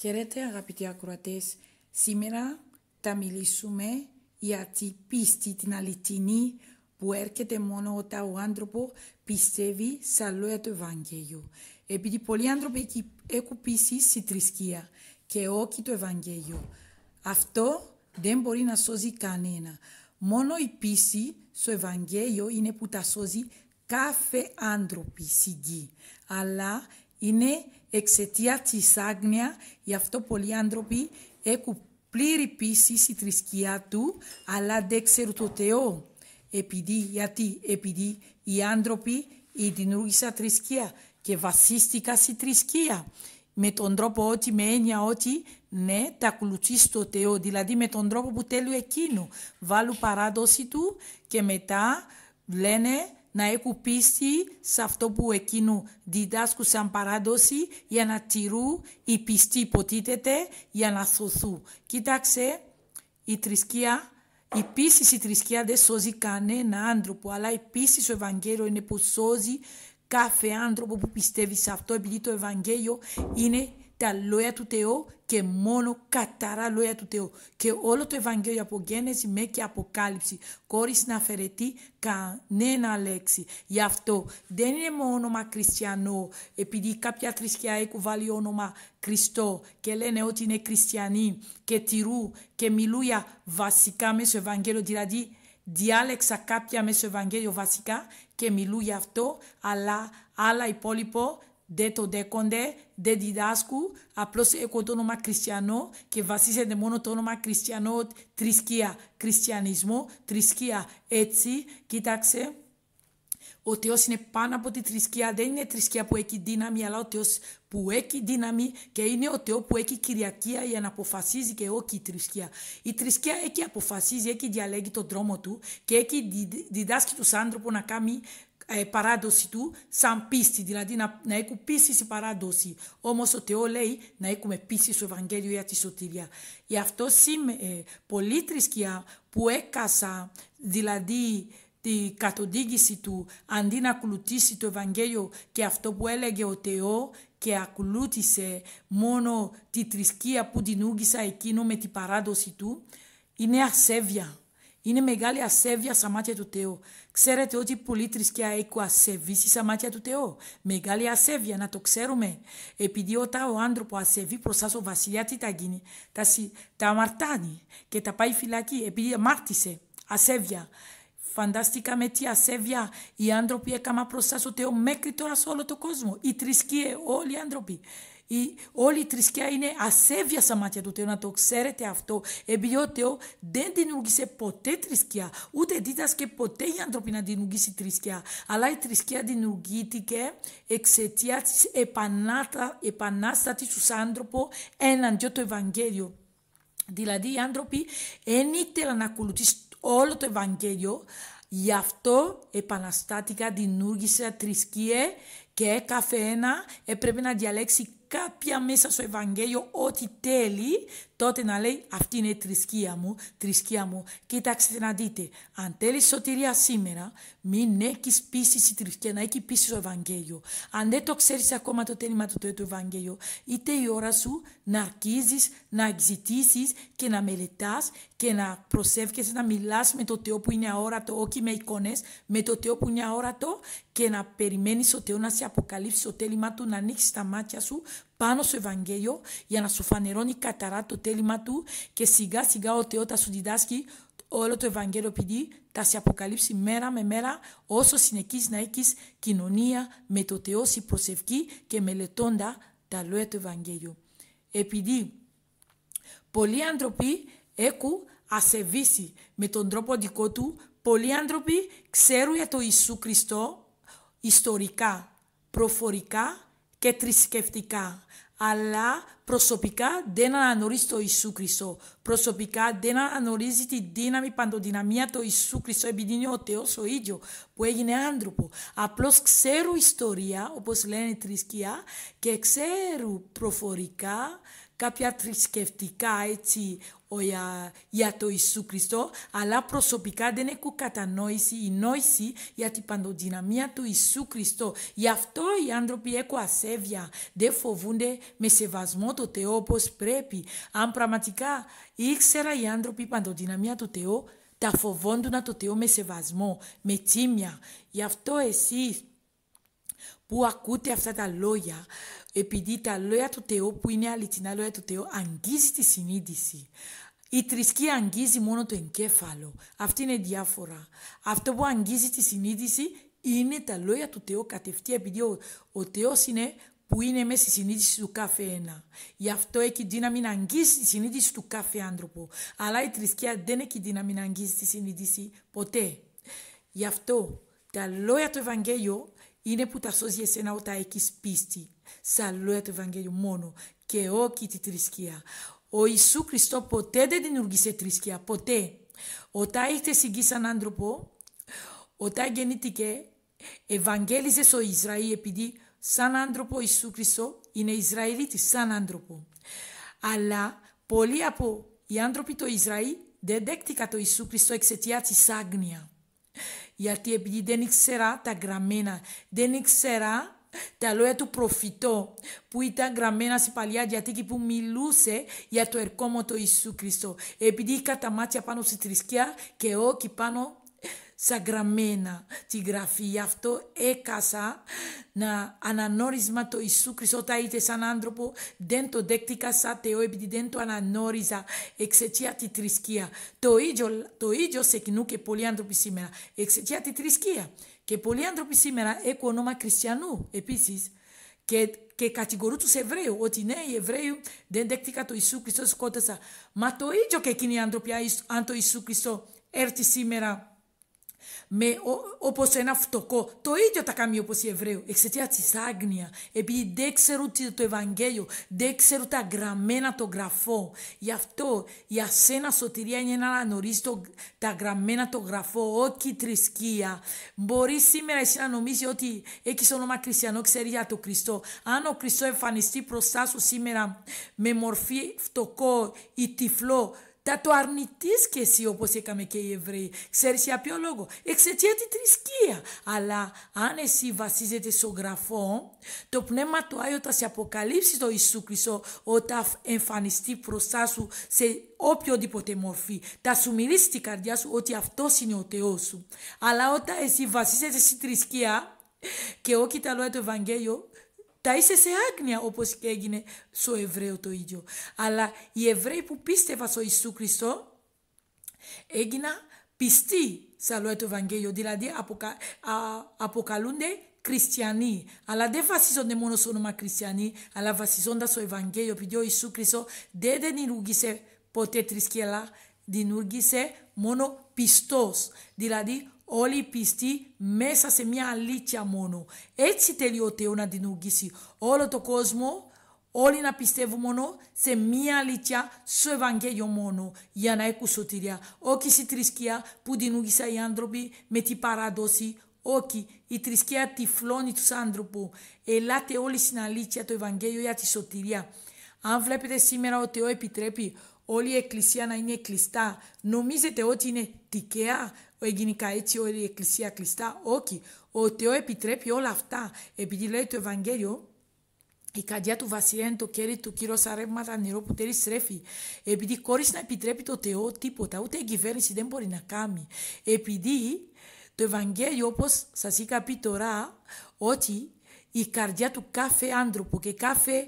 Χαίρετε αγαπητοί ακροατές, σήμερα θα μιλήσουμε για την πίστη την αληθινή που έρχεται μόνο όταν ο άνθρωπο πιστεύει σαν λόγια του Ευαγγέλιου. Επειδή πολλοί άνθρωποι έχουν πίσει στη θρησκεία και όχι το Ευαγγέλιο. Αυτό δεν μπορεί να σώζει κανένα. Μόνο η πίστη στο Ευαγγέλιο είναι που τα σώζει κάθε άνθρωπο στη γη. Αλλά είναι εξαιτία της άγνοια, γι' αυτό πολλοί άνθρωποι έχουν πλήρη πίστη στη θρησκεία του, αλλά δεν ξέρουν το Θεό. Επειδή, γιατί, επειδή οι άνθρωποι δημιούργησαν θρησκεία και βασίστηκαν στη θρησκεία. Με τον τρόπο ότι, με έννοια ότι, ναι, τα ακολουθείς το Θεό, δηλαδή με τον τρόπο που θέλει εκείνο. Βάλουν παράδοση του και μετά λένε να έχουν πίστη σε αυτό που εκείνο διδάσκουν σαν παράδοση για να τηρούν η πιστή υποτίθεται για να σωθούν. Κοίταξε, η θρησκεία, η πίστη στη θρησκεία δεν σώζει κανένα άνθρωπο, αλλά η πίστη στο Ευαγγέλιο είναι που σώζει κάθε άνθρωπο που πιστεύει σε αυτό, επειδή το Ευαγγέλιο είναι τα λόγια του Θεού και μόνο καταρά λόγια του Θεού. Και όλο το Ευαγγέλιο από γέννηση μέχρι αποκάλυψη, χωρί να αφαιρετεί κανένα λέξη. Γι' αυτό δεν είναι μόνο όνομα χριστιανό, επειδή κάποια θρησκεία έχουν βάλει όνομα Χριστό και λένε ότι είναι χριστιανοί και τηρού και μιλούν για βασικά μέσω Ευαγγέλιο, δηλαδή διάλεξα κάποια μέσω Ευαγγέλιο βασικά και μιλούν γι' αυτό, αλλά άλλα υπόλοιπο δεν de απλώ de το όνομα Χριστιανό cristiano, βασίζεται μόνο de monotônoma cristiano, trisquia, cristianismo, θρησκεία. etsi, κοιτάξε, ο Θεός είναι πάνω από τη θρησκεία, δεν είναι θρησκεία που έχει δύναμη, αλλά ο Θεός που έχει δύναμη και είναι ο Θεός που έχει κυριαρχία για να αποφασίζει και όχι η θρησκεία. Η θρησκεία έχει αποφασίζει, έχει διαλέγει τον δρόμο του και έχει διδάσκει τους άνθρωπους να κάνει ε, παράδοση του σαν πίστη, δηλαδή να, να έχουν πίστη σε παράδοση. όμως ο Θεός λέει να έχουμε πίστη στο Ευαγγέλιο για τη σωτηρία. Γι' αυτό σήμερα ε, πολλή θρησκεία που έκασα, δηλαδή τη κατοδήγηση του αντί να ακολουθήσει το Ευαγγέλιο και αυτό που έλεγε ο Θεός και ακολούθησε μόνο τη θρησκεία που ούγησα εκείνο με την παράδοση του, είναι ασέβεια. Είναι μεγάλη ασέβεια στα μάτια του Θεού. Ξέρετε ότι πολλοί θρησκεία έχουν ασεβήσει στα μάτια του Θεού. Μεγάλη ασέβεια, να το ξέρουμε. Επειδή όταν ο άνθρωπο ασεβεί προ ο βασιλιά, τι θα γίνει. Τα, τα αμαρτάνει και τα πάει φυλακή, επειδή αμάρτησε. Ασέβεια. φανταστικά με τι ασέβεια οι άνθρωποι έκαναν προ ο Θεό μέχρι τώρα σε όλο το κόσμο. Οι θρησκείες, όλοι οι άνθρωποι. Η, όλη η θρησκεία είναι ασέβεια στα μάτια του Θεού, να το ξέρετε αυτό. Επειδή ο Θεός δεν δημιούργησε ποτέ θρησκεία, ούτε δίδασκε ποτέ οι άνθρωποι να δημιουργήσει θρησκεία. Αλλά η θρησκεία δημιουργήθηκε εξαιτίας της επανάσταση του άνθρωπου εναντίον το Ευαγγέλιο. Δηλαδή οι άνθρωποι δεν ήθελαν να ακολουθήσουν όλο το Ευαγγέλιο, γι' αυτό επαναστάτηκα, δημιούργησα θρησκείε και κάθε ένα έπρεπε να διαλέξει κάποια μέσα στο Ευαγγέλιο ό,τι θέλει, τότε να λέει αυτή είναι η θρησκεία μου, θρησκεία μου. Κοιτάξτε να δείτε, αν θέλει σωτηρία σήμερα, μην έχεις πίσει στη θρησκεία, να έχει πίσει στο Ευαγγέλιο. Αν δεν το ξέρεις ακόμα το τέλημα του, του Ευαγγέλιο, είτε η ώρα σου να αρχίζεις να εξητήσει και να μελετάς και να προσεύχεσαι να μιλάς με το Θεό που είναι αόρατο, όχι με εικόνες, με το Θεό που είναι αόρατο και να περιμένεις ο Θεό να σε αποκαλύψει το τέλημα του, να ανοίξεις τα μάτια σου πάνω στο Ευαγγέλιο για να σου φανερώνει καταρά το τέλημα του και σιγά σιγά ο Θεός θα σου διδάσκει όλο το Ευαγγέλιο επειδή θα σε αποκαλύψει μέρα με μέρα όσο συνεχίζεις να έχεις κοινωνία με το Θεό σε προσευχή και μελετώντα τα λόγια του Ευαγγέλιου. Επειδή πολλοί άνθρωποι έχουν ασεβήσει με τον τρόπο δικό του, πολλοί άνθρωποι ξέρουν για το Ιησού Χριστό ιστορικά, προφορικά και θρησκευτικά. Αλλά προσωπικά δεν αναγνωρίζει το Ιησού Χριστό. Προσωπικά δεν αναγνωρίζει τη δύναμη, παντοδυναμία του Ιησού Χριστό, επειδή είναι ο Θεός ο ίδιος που έγινε άνθρωπο. Απλώς ξέρουν ιστορία, όπως λένε θρησκεία, και ξέρω προφορικά κάποια θρησκευτικά έτσι για, για το Ιησού Χριστό, αλλά προσωπικά δεν έχω κατανόηση ή νόηση για την παντοδυναμία του Ιησού Χριστό. Γι' αυτό οι άνθρωποι έχουν ασέβεια, δεν φοβούνται με σεβασμό το Θεό όπως πρέπει. Αν πραγματικά ήξερα οι άνθρωποι παντοδυναμία του Θεού, τα φοβόντουνα το Θεό με σεβασμό, με τίμια. Γι' αυτό εσείς που ακούτε αυτά τα λόγια, επειδή τα λόγια του Θεού που είναι αληθινά λόγια του Θεού αγγίζει τη συνείδηση. Η θρησκεία αγγίζει μόνο το εγκέφαλο. Αυτή είναι διάφορα. Αυτό που αγγίζει τη συνείδηση είναι τα λόγια του Θεού κατευθείαν, επειδή ο, ο Θεός είναι που είναι μέσα στη συνείδηση του κάθε ένα. Γι' αυτό έχει δύναμη να αγγίσει τη συνείδηση του κάθε άνθρωπο. Αλλά η θρησκεία δεν έχει δύναμη να αγγίσει τη συνείδηση ποτέ. Γι' αυτό τα λόγια του Ευαγγέλιο είναι που τα σώζει εσένα όταν έχει πίστη. Σαν λόγια του Ευαγγέλιο μόνο και όχι τη θρησκεία. Ο Ιησού Χριστό ποτέ δεν δημιούργησε θρησκεία, ποτέ. Όταν ήρθε συγγύη σαν άνθρωπο, όταν γεννήθηκε, ευαγγέλιζε στο Ισραήλ επειδή σαν άνθρωπο Ιησού Χριστό είναι Ισραηλίτης σαν άνθρωπο. Αλλά πολλοί από οι άνθρωποι του Ισραήλ δεν δέχτηκαν το Ιησού Χριστό εξαιτίας της άγνοια. Γιατί επειδή δεν ήξερα τα γραμμένα, δεν ήξερα τα λόγια του προφητό που ήταν γραμμένα στην Παλιά και που μιλούσε για το ερχόμενο του Ιησού Χριστό. Επειδή είχα τα μάτια πάνω στη θρησκεία και όχι πάνω γραμμένα τη γραφή. Γι' Αυτό έκασα να αναγνώρισμα το Ιησού Χριστό όταν είτε σαν άνθρωπο, δεν το δέκτηκα σαν Θεό επειδή δεν το αναγνώριζα εξαιτία τη θρησκεία. Το ίδιο, το ίδιο σε κοινού και πολλοί άνθρωποι σήμερα εξαιτία τη θρησκεία. Και πολλοί άνθρωποι σήμερα έχουν όνομα χριστιανού επίσης και, και κατηγορούν τους Εβραίους ότι ναι οι Εβραίοι δεν δέχτηκαν το Ιησού Χριστό σκότωσα. Μα το ίδιο και εκείνοι οι άνθρωποι αν το Ιησού Χριστό έρθει σήμερα με, όπως ένα φτωχό, Το ίδιο τα κάνει όπως οι Εβραίοι, εξαιτία της άγνοια, επειδή δεν ξέρουν το Ευαγγέλιο, δεν ξέρουν τα γραμμένα το γραφό Γι' αυτό για σένα σωτηρία είναι να γνωρίζει τα γραμμένα το γραφό όχι θρησκεία. Μπορείς σήμερα εσύ να νομίζεις ότι έχεις όνομα χριστιανό, ξέρεις για τον Χριστό. Αν ο Χριστός εμφανιστεί μπροστά σου σήμερα με μορφή φτωχό ή τυφλό, το αρνητείς και εσύ όπως έκαμε και οι Εβραίοι. Ξέρεις για ποιο λόγο. Εξαιτία τη θρησκεία. Αλλά αν εσύ βασίζεται στο γραφό, το πνεύμα του Άγιο θα σε αποκαλύψει το Ιησού Χριστό όταν εμφανιστεί μπροστά σου σε οποιοδήποτε μορφή. Θα σου μιλήσει στην καρδιά σου ότι αυτός είναι ο Θεός σου. Αλλά όταν εσύ βασίζεται στη θρησκεία και όχι τα λόγια του Ευαγγέλιο, τα είσαι σε άγνοια όπως και έγινε στο Εβραίο το ίδιο. Αλλά οι Εβραίοι που πίστευαν στο Ιησού Χριστό έγιναν πιστοί σε άλλο το Ευαγγέλιο, δηλαδή αποκα... α, αποκαλούνται χριστιανοί, αλλά δεν βασίζονται μόνο στο όνομα χριστιανοί, αλλά βασίζονται στο Ευαγγέλιο, επειδή ο Ιησού Χριστό δεν δημιούργησε ποτέ τρισκελά, δημιούργησε μόνο πιστός, δηλαδή όλοι οι πιστοί μέσα σε μια αλήθεια μόνο. Έτσι Θεός να δημιουργήσει όλο το κόσμο, όλοι να πιστεύουν μόνο σε μια αλήθεια στο Ευαγγέλιο μόνο για να έχουν σωτηρία. Όχι στη θρησκεία που δημιουργήσα οι άνθρωποι με την παράδοση, όχι, η θρησκεία τυφλώνει τους άνθρωπου. Ελάτε όλοι στην αλήθεια το Ευαγγέλιο για τη σωτηρία. Αν βλέπετε σήμερα ότι ο Θεός επιτρέπει όλη η εκκλησία να είναι κλειστά. Νομίζετε ότι είναι τυχαία έγινηκα έτσι όλη η εκκλησία κλειστά. Όχι, ο Θεό επιτρέπει όλα αυτά. Επειδή λέει το Ευαγγέλιο, η καρδιά του βασιλιά είναι το κέρι του κύριο αρεύματα νερό που τέλει στρέφει. Επειδή χωρίς να επιτρέπει το Θεό τίποτα, ούτε η κυβέρνηση δεν μπορεί να κάνει. Επειδή το Ευαγγέλιο, όπως σας είχα πει τώρα, ότι η καρδιά του κάθε άνθρωπου και κάθε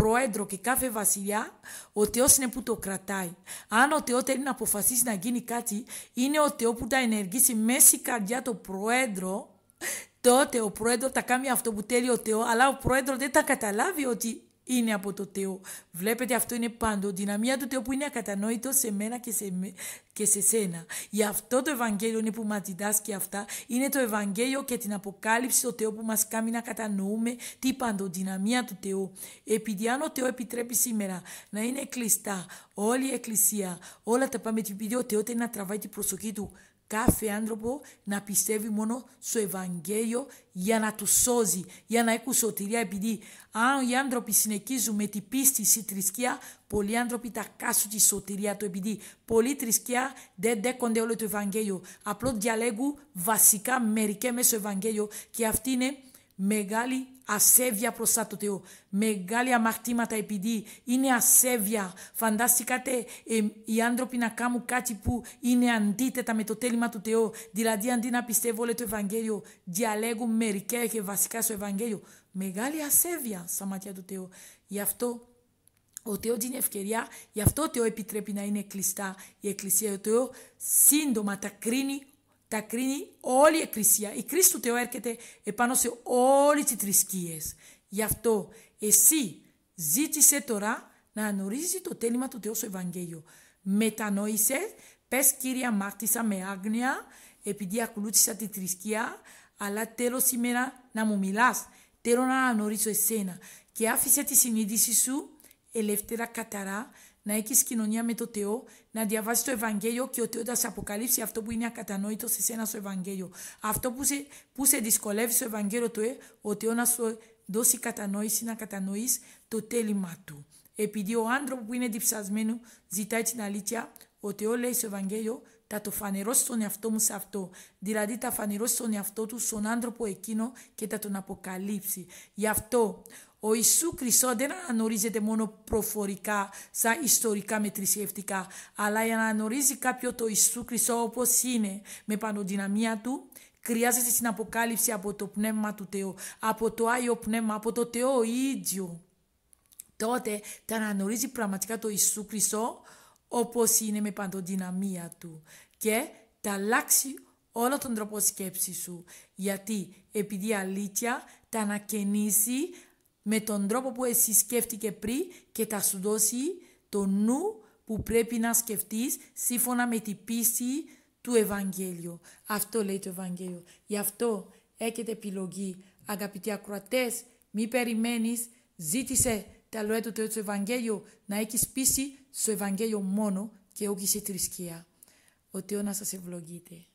πρόεδρο και κάθε βασιλιά, ο Θεός είναι που το κρατάει. Αν ο Θεός θέλει να αποφασίσει να γίνει κάτι, είναι ο Θεός που θα ενεργήσει μέσα στην καρδιά του πρόεδρο, τότε ο πρόεδρο θα κάνει αυτό που θέλει ο Θεός, αλλά ο πρόεδρο δεν θα καταλάβει ότι είναι από το Θεό. Βλέπετε αυτό είναι πάντο. Δυναμία του Θεού που είναι ακατανόητο σε μένα και σε, και σε σένα. Γι' αυτό το Ευαγγέλιο είναι που μας διδάσκει αυτά. Είναι το Ευαγγέλιο και την αποκάλυψη του Θεού που μας κάνει να κατανοούμε τι δυναμία του Θεού. Επειδή αν ο Θεός επιτρέπει σήμερα να είναι κλειστά όλη η Εκκλησία, όλα τα πάμε, επειδή ο Θεός θέλει να τραβάει την προσοχή του κάθε άνθρωπο να πιστεύει μόνο στο Ευαγγέλιο για να τους σώζει, για να έχουν σωτηρία. Επειδή αν οι άνθρωποι συνεχίζουν με την πίστη στη θρησκεία, πολλοί άνθρωποι τα κάσουν τη σωτηρία του. Επειδή πολλοί θρησκεία δεν δέχονται όλο το Ευαγγέλιο. Απλώς διαλέγουν βασικά μερικές μέσα στο Ευαγγέλιο και αυτή είναι μεγάλη ασέβεια προς το Θεό, Μεγάλη αμαρτήματα επειδή είναι ασέβεια. Φαντάστηκατε ε, οι άνθρωποι να κάνουν κάτι που είναι αντίθετα με το τέλημα του Θεού. Δηλαδή αντί να πιστεύω λέει, το Ευαγγέλιο, διαλέγουν μερικέ και βασικά στο Ευαγγέλιο. Μεγάλη ασέβεια στα μάτια του Θεού. Γι' αυτό ο Θεός δίνει ευκαιρία, γι' αυτό ο Θεός επιτρέπει να είναι κλειστά η Εκκλησία. Ο Θεός σύντομα τα κρίνει τα κρίνει όλη η Εκκλησία. Η κρίση του Θεού έρχεται επάνω σε όλες τις θρησκείες. Γι' αυτό εσύ ζήτησε τώρα να γνωρίζει το τέλημα του Θεού στο Ευαγγέλιο. Μετανόησε, πες Κύριε αμάρτησα με άγνοια, επειδή ακολούθησα τη θρησκεία, αλλά θέλω σήμερα να μου μιλάς, θέλω να γνωρίζω εσένα και άφησε τη συνείδηση σου ελεύθερα καταρά να έχεις κοινωνία με το Θεό, να διαβάσεις το Ευαγγέλιο και ο Θεός θα σε αποκαλύψει αυτό που είναι ακατανόητο σε σένα στο Ευαγγέλιο. Αυτό που σε, που σε δυσκολεύει στο Ευαγγέλιο του, ε, ο Θεός να σου δώσει κατανόηση, να κατανοείς το τέλημα του. Επειδή ο άνθρωπο που είναι διψασμένο ζητάει την αλήθεια, ο Θεός λέει στο Ευαγγέλιο, θα το φανερώσει τον εαυτό μου σε αυτό. Δηλαδή θα φανερώσει τον εαυτό του στον άνθρωπο εκείνο και θα τον αποκαλύψει. Γι' αυτό ο Ιησού Χριστός δεν αναγνωρίζεται μόνο προφορικά, σαν ιστορικά με θρησκευτικά, αλλά για να αναγνωρίζει κάποιο το Ιησού Χριστό όπως είναι, με πανοδυναμία του, χρειάζεται στην αποκάλυψη από το πνεύμα του Θεού, από το Άγιο Πνεύμα, από το Θεό ίδιο. Τότε θα αναγνωρίζει πραγματικά το Ιησού Χριστό όπως είναι με παντοδυναμία του και θα αλλάξει όλο τον τρόπο σκέψης σου γιατί επειδή η αλήθεια θα ανακαινήσει με τον τρόπο που εσύ σκέφτηκε πριν και θα σου δώσει το νου που πρέπει να σκεφτείς σύμφωνα με την πίστη του Ευαγγέλιο. Αυτό λέει το Ευαγγέλιο. Γι' αυτό έχετε επιλογή. Αγαπητοί ακροατές, μην περιμένεις, ζήτησε τα λόγια του Θεού Ευαγγέλιο να έχεις πίστη στο Ευαγγέλιο μόνο και όχι σε θρησκεία. Ο Θεός να σας ευλογείται.